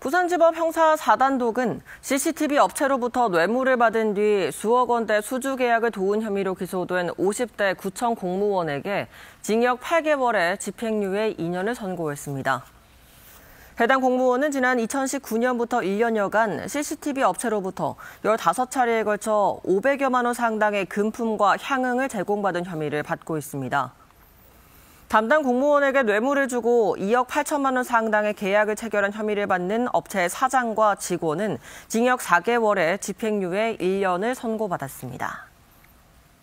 부산지법 형사 4단독은 CCTV 업체로부터 뇌물을 받은 뒤 수억 원대 수주 계약을 도운 혐의로 기소된 50대 구청 공무원에게 징역 8개월에 집행유예 2년을 선고했습니다. 해당 공무원은 지난 2019년부터 1년여간 CCTV 업체로부터 15차례에 걸쳐 500여만 원 상당의 금품과 향응을 제공받은 혐의를 받고 있습니다. 담당 공무원에게 뇌물을 주고 2억 8천만 원 상당의 계약을 체결한 혐의를 받는 업체 사장과 직원은 징역 4개월에 집행유예 1년을 선고받았습니다.